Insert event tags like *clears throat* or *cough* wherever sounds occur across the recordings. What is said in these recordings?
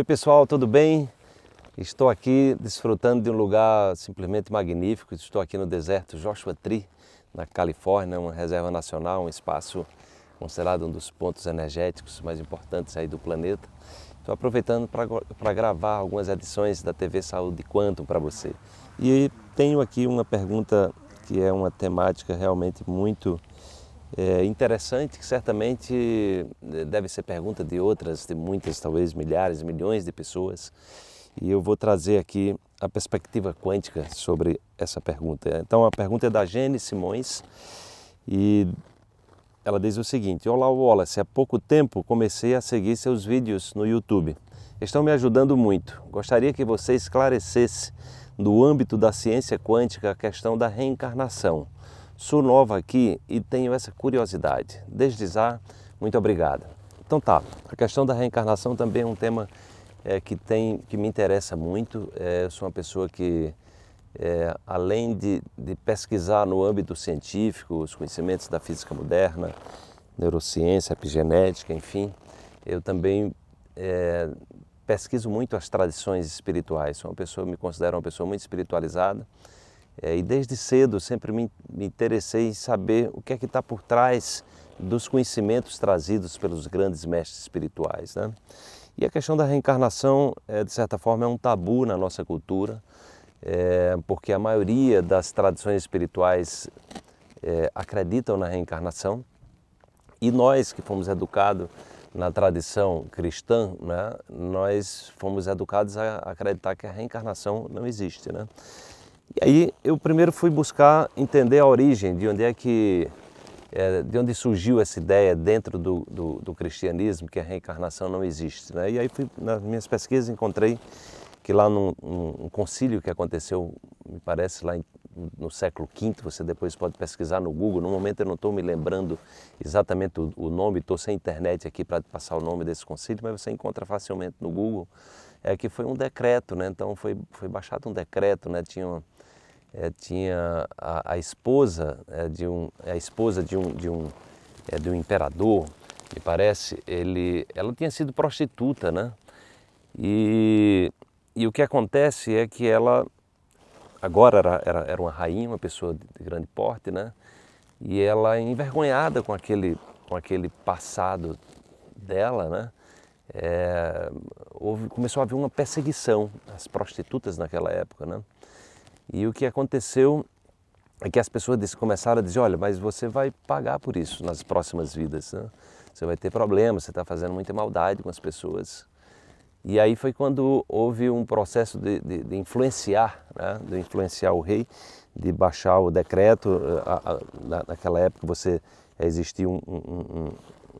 Oi pessoal, tudo bem? Estou aqui desfrutando de um lugar simplesmente magnífico. Estou aqui no deserto Joshua Tree, na Califórnia, uma reserva nacional, um espaço considerado um dos pontos energéticos mais importantes aí do planeta. Estou aproveitando para gravar algumas edições da TV Saúde Quantum para você. E tenho aqui uma pergunta que é uma temática realmente muito é interessante que certamente eh, deve ser pergunta de outras, de muitas, talvez milhares, milhões de pessoas. E eu vou trazer aqui a perspectiva quântica sobre essa pergunta. Então a pergunta é da Gene Simões e ela diz o seguinte: Olá Wallace, há pouco tempo comecei a seguir seus vídeos no YouTube. Estão me ajudando muito. Gostaria que você esclarecesse, no âmbito da ciência quântica, a questão da reencarnação sou nova aqui e tenho essa curiosidade. Desde já, muito obrigado. Então tá, a questão da reencarnação também é um tema é, que, tem, que me interessa muito. É, eu sou uma pessoa que, é, além de, de pesquisar no âmbito científico os conhecimentos da física moderna, neurociência, epigenética, enfim, eu também é, pesquiso muito as tradições espirituais. Sou uma pessoa, me considero uma pessoa muito espiritualizada é, e desde cedo sempre me, me interessei em saber o que é que está por trás dos conhecimentos trazidos pelos grandes mestres espirituais. Né? E a questão da reencarnação, é, de certa forma, é um tabu na nossa cultura, é, porque a maioria das tradições espirituais é, acreditam na reencarnação e nós que fomos educados na tradição cristã, né, nós fomos educados a acreditar que a reencarnação não existe. Né? E aí eu primeiro fui buscar entender a origem, de onde é que, é, de onde surgiu essa ideia dentro do, do, do cristianismo que a reencarnação não existe. Né? E aí fui, nas minhas pesquisas encontrei que lá num, num concílio que aconteceu, me parece, lá em, no século V, você depois pode pesquisar no Google, no momento eu não estou me lembrando exatamente o, o nome, estou sem internet aqui para passar o nome desse concílio, mas você encontra facilmente no Google, é que foi um decreto, né? então foi, foi baixado um decreto, né? tinha uma, é, tinha a, a esposa é, de um é a esposa de um de um é, de um imperador me parece ele ela tinha sido prostituta né e, e o que acontece é que ela agora era, era, era uma rainha uma pessoa de grande porte né e ela é envergonhada com aquele com aquele passado dela né é, houve, começou a haver uma perseguição às prostitutas naquela época né e o que aconteceu é que as pessoas começaram a dizer: olha, mas você vai pagar por isso nas próximas vidas. Né? Você vai ter problemas, você está fazendo muita maldade com as pessoas. E aí foi quando houve um processo de, de, de influenciar, né? de influenciar o rei, de baixar o decreto. Eh, naquela época você é, existia um, um,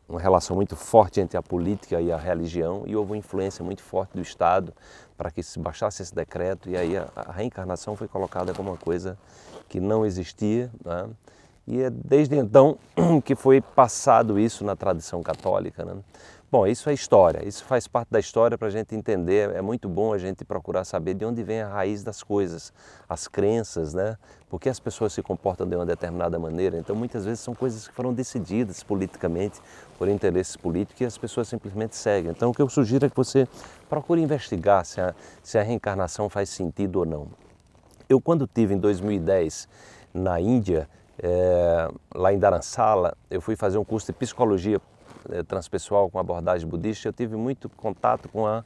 uma relação muito forte entre a política e a religião e houve uma influência muito forte do Estado para que se baixasse esse decreto e aí a, a reencarnação foi colocada como uma coisa que não existia. Né? E é desde então *clears throat* que foi passado isso na tradição católica. Né? Bom, isso é história, isso faz parte da história para a gente entender. É muito bom a gente procurar saber de onde vem a raiz das coisas, as crenças, né? Por que as pessoas se comportam de uma determinada maneira? Então, muitas vezes são coisas que foram decididas politicamente por interesses políticos e as pessoas simplesmente seguem. Então, o que eu sugiro é que você procure investigar se a, se a reencarnação faz sentido ou não. Eu, quando tive em 2010 na Índia, é, lá em Dharamsala, eu fui fazer um curso de psicologia eh, transpessoal com abordagem budista, eu tive muito contato com a,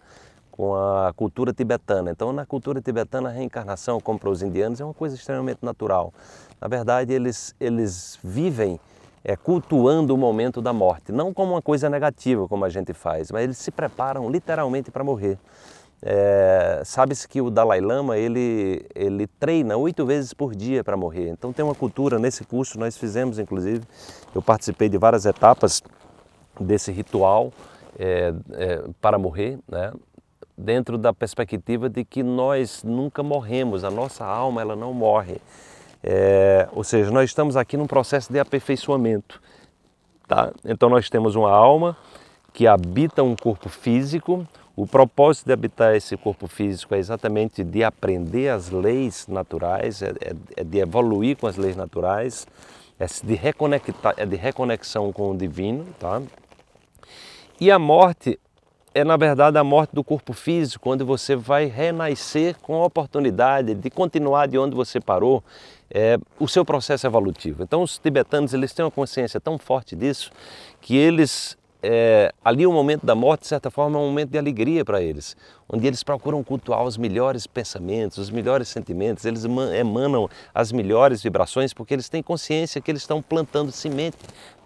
com a cultura tibetana. Então, na cultura tibetana, a reencarnação, como para os indianos, é uma coisa extremamente natural. Na verdade, eles, eles vivem é, cultuando o momento da morte, não como uma coisa negativa, como a gente faz, mas eles se preparam literalmente para morrer. É, Sabe-se que o Dalai Lama ele, ele treina oito vezes por dia para morrer. Então tem uma cultura nesse curso, nós fizemos inclusive, eu participei de várias etapas desse ritual é, é, para morrer, né? dentro da perspectiva de que nós nunca morremos, a nossa alma ela não morre. É, ou seja, nós estamos aqui num processo de aperfeiçoamento. Tá? Então nós temos uma alma que habita um corpo físico. O propósito de habitar esse corpo físico é exatamente de aprender as leis naturais, é, é, é de evoluir com as leis naturais, é de, reconectar, é de reconexão com o divino. Tá? E a morte é, na verdade, a morte do corpo físico, onde você vai renascer com a oportunidade de continuar de onde você parou é, o seu processo evolutivo. Então, os tibetanos eles têm uma consciência tão forte disso que eles é, ali o momento da morte, de certa forma, é um momento de alegria para eles, onde eles procuram cultuar os melhores pensamentos, os melhores sentimentos, eles emanam as melhores vibrações, porque eles têm consciência que eles estão plantando semente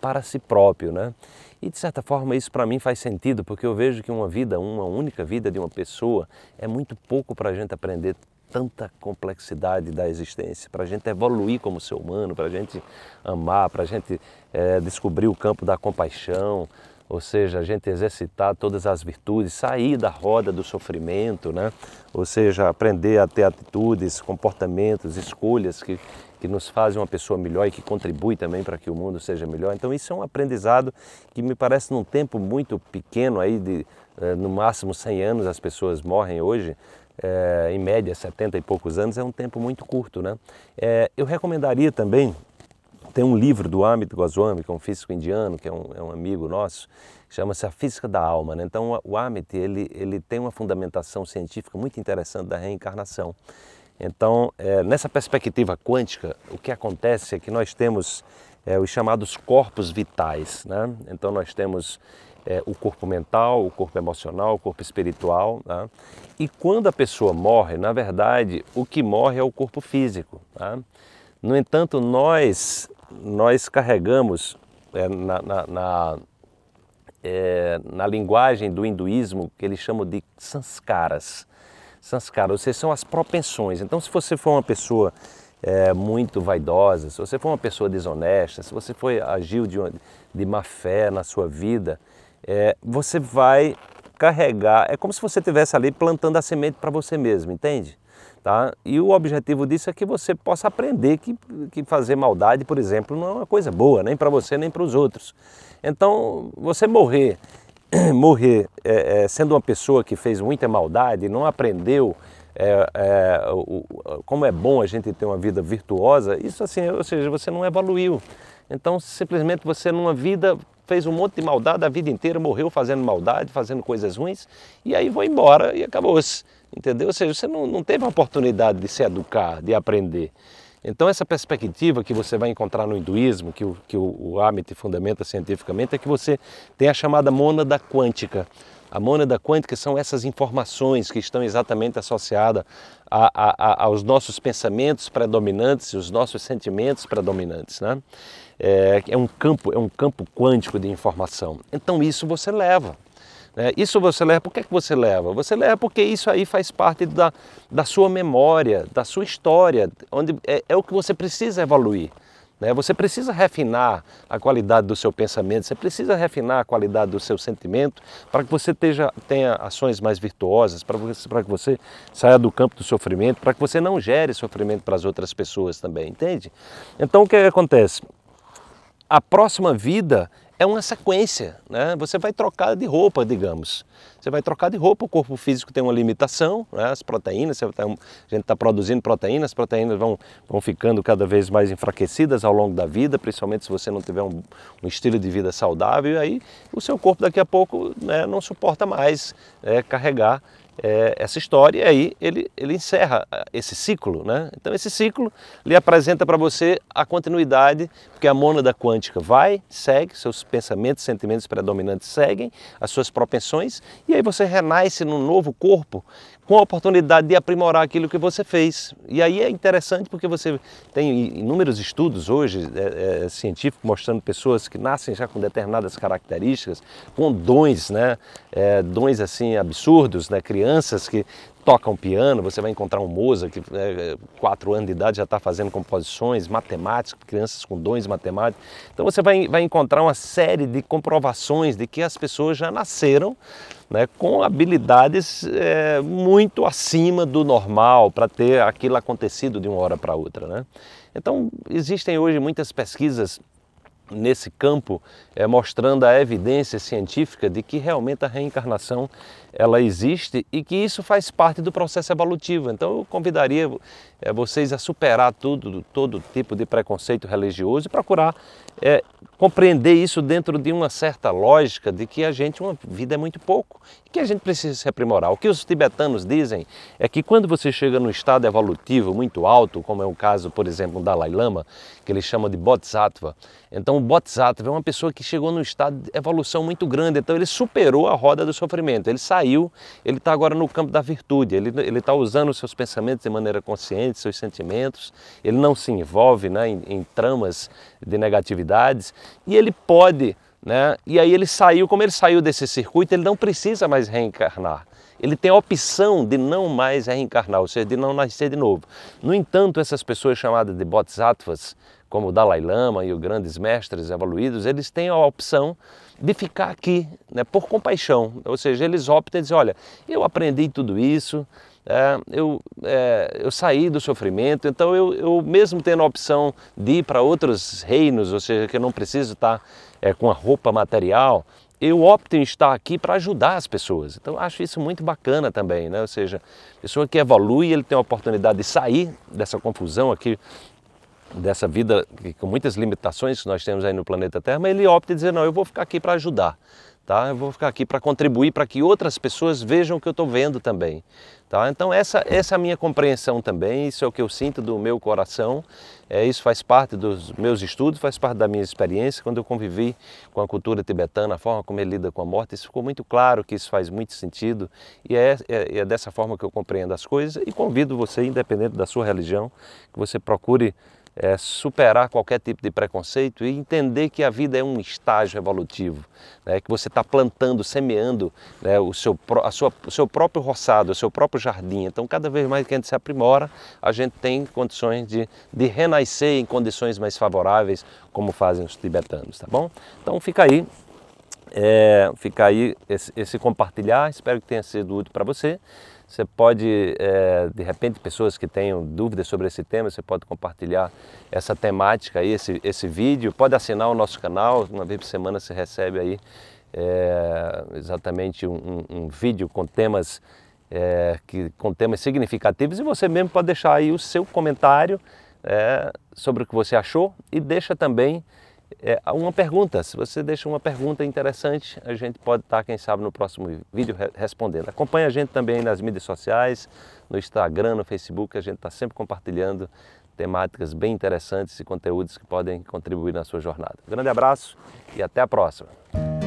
para si próprio, né? E de certa forma isso para mim faz sentido, porque eu vejo que uma vida, uma única vida de uma pessoa, é muito pouco para a gente aprender tanta complexidade da existência, para a gente evoluir como ser humano, para a gente amar, para a gente é, descobrir o campo da compaixão, ou seja, a gente exercitar todas as virtudes, sair da roda do sofrimento, né? ou seja, aprender a ter atitudes, comportamentos, escolhas que, que nos fazem uma pessoa melhor e que contribui também para que o mundo seja melhor. Então isso é um aprendizado que me parece num tempo muito pequeno, aí de, eh, no máximo 100 anos as pessoas morrem hoje, é, em média 70 e poucos anos, é um tempo muito curto. Né? É, eu recomendaria também tem um livro do Amit Goswami, que é um físico indiano, que é um, é um amigo nosso, que chama-se A Física da Alma. Né? Então, o Amit ele, ele tem uma fundamentação científica muito interessante da reencarnação. Então, é, nessa perspectiva quântica, o que acontece é que nós temos é, os chamados corpos vitais. Né? Então, nós temos é, o corpo mental, o corpo emocional, o corpo espiritual. Né? E quando a pessoa morre, na verdade, o que morre é o corpo físico. Né? No entanto, nós nós carregamos é, na, na, na, é, na, linguagem do hinduísmo que eles chamam de sanskaras. Sanskaras, seja, são as propensões. Então, se você for uma pessoa é, muito vaidosa, se você for uma pessoa desonesta, se você for agiu de, de má fé na sua vida, é, você vai carregar. É como se você tivesse ali plantando a semente para você mesmo, entende? Tá? E o objetivo disso é que você possa aprender que, que fazer maldade, por exemplo, não é uma coisa boa, nem para você, nem para os outros. Então, você morrer, *clears throat* morrer é, é, sendo uma pessoa que fez muita maldade, não aprendeu é, é, o, como é bom a gente ter uma vida virtuosa, isso assim, ou seja, você não evoluiu. Então, simplesmente você numa vida fez um monte de maldade a vida inteira, morreu fazendo maldade, fazendo coisas ruins, e aí foi embora e acabou-se. Entendeu? Ou seja, você não, não teve a oportunidade de se educar, de aprender. Então, essa perspectiva que você vai encontrar no hinduísmo, que o, que o, Amit fundamenta cientificamente, é que você tem a chamada mônada quântica. A mônada quântica são essas informações que estão exatamente associadas a, a, a, aos nossos pensamentos predominantes, os nossos sentimentos predominantes, né? É, é, um campo, é um campo quântico de informação. Então isso você leva. Né? Isso você leva, por que, é que você leva? Você leva porque isso aí faz parte da, da sua memória, da sua história, onde é, é o que você precisa evoluir. Né? Você precisa refinar a qualidade do seu pensamento, você precisa refinar a qualidade do seu sentimento para que você teja, tenha ações mais virtuosas, para, para que você saia do campo do sofrimento, para que você não gere sofrimento para as outras pessoas também, entende? Então o que é acontece? A próxima vida é uma sequência, né? Você vai trocar de roupa, digamos. Você vai trocar de roupa, o corpo físico tem uma limitação, né? as proteínas, tá, a gente está produzindo proteínas, as proteínas vão, vão ficando cada vez mais enfraquecidas ao longo da vida, principalmente se você não tiver um, um estilo de vida saudável, e aí o seu corpo daqui a pouco né, não suporta mais é, carregar é, essa história e aí ele, ele encerra ah, esse ciclo. Né? Então esse ciclo lhe apresenta para você a continuidade porque a mônada quântica vai, segue, seus pensamentos, sentimentos predominantes seguem, as suas propensões, e aí você renasce num novo corpo com a oportunidade de aprimorar aquilo que você fez. E aí é interessante porque você tem inúmeros estudos hoje é, é, científicos mostrando pessoas que nascem já com determinadas características, com dons, né? É, dons assim absurdos, né? Crianças que toca um piano, você vai encontrar um Moza que é, quatro anos de idade já está fazendo composições, matemática, crianças com dons matemáticos. Então você vai, vai encontrar uma série de comprovações de que as pessoas já nasceram né, com habilidades é, muito acima do normal para ter aquilo acontecido de uma hora para outra. Né? Então existem hoje muitas pesquisas nesse campo, é, mostrando a evidência científica de que realmente a reencarnação ela existe e que isso faz parte do processo evolutivo. Então eu convidaria eh, vocês a superar tudo, todo tipo de preconceito religioso e procurar é, compreender isso dentro de uma certa lógica de que a gente, uma vida é muito pouco e que a gente precisa se aprimorar. O que os tibetanos dizem é que quando você chega num estado evolutivo muito alto, como é o caso, por exemplo, do Dalai Lama, que eles chamam de Bodhisattva, então o Bodhisattva é uma pessoa que chegou num estado de evolução muito grande, então ele superou a roda do sofrimento, ele saiu ele está agora no campo da virtude, ele está usando seus pensamentos de maneira consciente, seus sentimentos, ele não se envolve né, em, em tramas de negatividades e ele pode. Né? E aí ele saiu, como ele saiu desse circuito, ele não precisa mais reencarnar. Ele tem a opção de não mais reencarnar, ou seja, de não nascer de novo. No entanto, essas pessoas chamadas de bodhisattvas, como o Dalai Lama e os grandes mestres evoluídos, eles têm a opção de ficar aqui, né, por compaixão. Ou seja, eles optam e dizem, olha, eu aprendi tudo isso, é, eu, é, eu saí do sofrimento, então eu, eu mesmo tendo a opção de ir para outros reinos, ou seja, que eu não preciso estar é, com a roupa material, eu opto em estar aqui para ajudar as pessoas. Então acho isso muito bacana também, né? Ou seja, a pessoa que evolui, ele tem a oportunidade de sair dessa confusão aqui dessa vida com muitas limitações que nós temos aí no planeta Terra, mas ele opta e dizer, não, eu vou ficar aqui para ajudar, tá? Eu vou ficar aqui para contribuir para que outras pessoas vejam o que eu estou vendo também, tá? Então essa, essa é a minha compreensão também, isso é o que eu sinto do meu coração, é, isso faz parte dos meus estudos, faz parte da minha experiência, quando eu convivi com a cultura tibetana, a forma como ele lida com a morte, isso ficou muito claro que isso faz muito sentido e é, é, é dessa forma que eu compreendo as coisas e convido você, independente da sua religião, que você procure é, superar qualquer tipo de preconceito e entender que a vida é um estágio evolutivo, né? que você está plantando, semeando né? o, seu, a sua, o seu próprio roçado, o seu próprio jardim. Então, cada vez mais que a gente se aprimora, a gente tem condições de, de renascer em condições mais favoráveis, como fazem os tibetanos, tá bom? Então, fica aí. É, fica aí esse, esse compartilhar, espero que tenha sido útil para você. Você pode, é, de repente, pessoas que tenham dúvidas sobre esse tema, você pode compartilhar essa temática aí, esse, esse vídeo. Pode assinar o nosso canal, uma vez por semana você recebe aí é, exatamente um, um, um, vídeo com temas é, que, com temas significativos e você mesmo pode deixar aí o seu comentário é, sobre o que você achou e deixa também é, uma pergunta. Se você deixa uma pergunta interessante, a gente pode estar, tá, quem sabe, no próximo vídeo re respondendo. Acompanhe a gente também nas mídias sociais, no Instagram, no Facebook, a gente está sempre compartilhando temáticas bem interessantes e conteúdos que podem contribuir na sua jornada. Grande abraço e até a próxima!